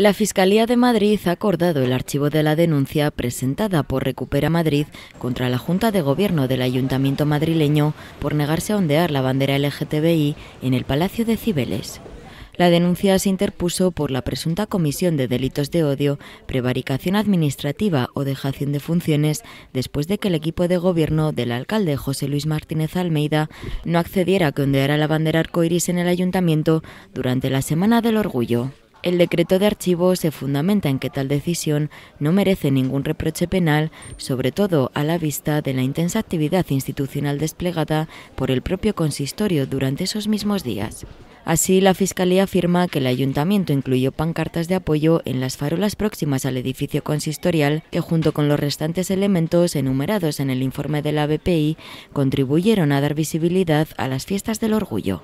La Fiscalía de Madrid ha acordado el archivo de la denuncia presentada por Recupera Madrid contra la Junta de Gobierno del Ayuntamiento madrileño por negarse a ondear la bandera LGTBI en el Palacio de Cibeles. La denuncia se interpuso por la presunta comisión de delitos de odio, prevaricación administrativa o dejación de funciones después de que el equipo de gobierno del alcalde José Luis Martínez Almeida no accediera a que ondeara la bandera arcoiris en el ayuntamiento durante la Semana del Orgullo. El decreto de archivo se fundamenta en que tal decisión no merece ningún reproche penal, sobre todo a la vista de la intensa actividad institucional desplegada por el propio consistorio durante esos mismos días. Así, la Fiscalía afirma que el ayuntamiento incluyó pancartas de apoyo en las farolas próximas al edificio consistorial que, junto con los restantes elementos enumerados en el informe de la BPI, contribuyeron a dar visibilidad a las fiestas del orgullo.